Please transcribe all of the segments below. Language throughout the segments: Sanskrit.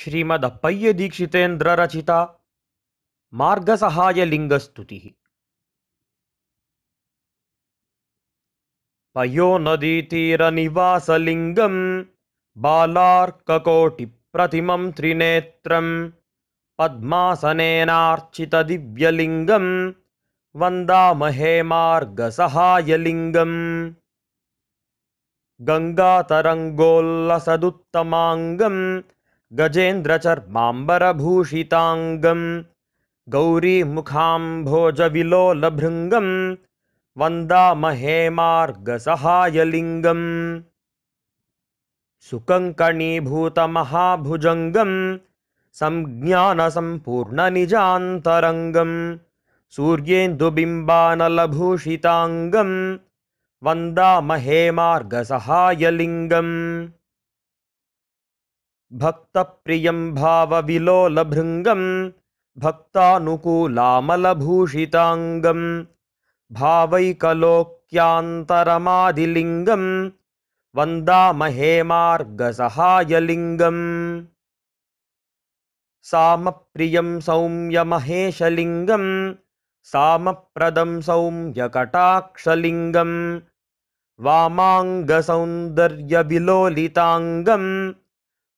श्रीमदप्पय्यदीक्षितेन्द्ररचिता पय्यदीक्षितेन्द्ररचिता मार्गसहायलिङ्गस्तुतिः पयोनदीतीरनिवासलिङ्गं बालार्ककोटिप्रतिमं त्रिनेत्रं पद्मासनेनार्चितदिव्यलिङ्गं वन्दामहे मार्गसहायलिङ्गम् गङ्गातरङ्गोल्लसदुत्तमाङ्गम् गजेन्द्रचर्माम्बरभूषिताङ्गं गौरीमुखाम्भोजविलोलभृङ्गं वन्दामहेमार्गसहायलिङ्गम् सुकङ्कणीभूतमहाभुजङ्गं संज्ञानसम्पूर्णनिजान्तरङ्गं सूर्येन्दुबिम्बानलभूषिताङ्गं वन्दामहेमार्गसहायलिङ्गम् भक्तप्रियं भावविलोलभृङ्गं भक्तानुकूलामलभूषिताङ्गं भावैकलोक्यान्तरमादिलिङ्गं वन्दामहेमार्गसहायलिङ्गम् सामप्रियं सौम्यमहेशलिङ्गं सामप्रदं सौम्यकटाक्षलिङ्गं वामाङ्गसौन्दर्यविलोलिताङ्गम्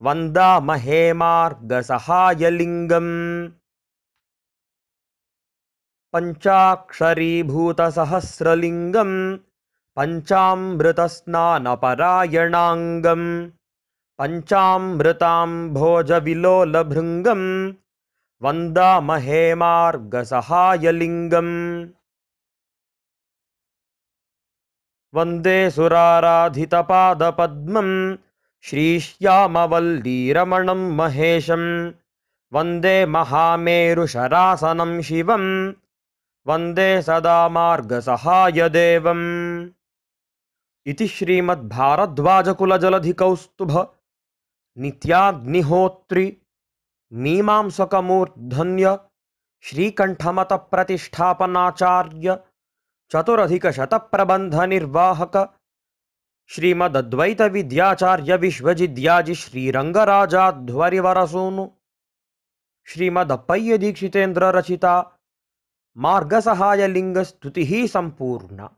वन्दामहेमार्गसहायलिङ्गम् पञ्चाक्षरीभूतसहस्रलिङ्गम् पञ्चामृतस्नानपरायणाङ्गम् पञ्चामृतस्नानपरायणाङ्गं भोजविलोलभृङ्गम् वन्द वन्दे सुराराधितपादपद्मम् श्रीश्यामवल्लीरमणं महेशं वन्दे महामेरुशरासनं शिवं वन्दे सदा मार्गसहायदेवम् इति श्रीमद्भारद्वाजकुलजलधिकौस्तुभ मीमांसकमूर्धन्य श्रीकण्ठमतप्रतिष्ठापनाचार्य चतुरधिकशतप्रबन्धनिर्वाहक श्रीमद् अद्वैतविद्याचार्यविश्वजिद्याजि श्रीरङ्गराजा ध्वरिवरसूनु मार्गसहायलिङ्गस्तुतिः सम्पूर्णा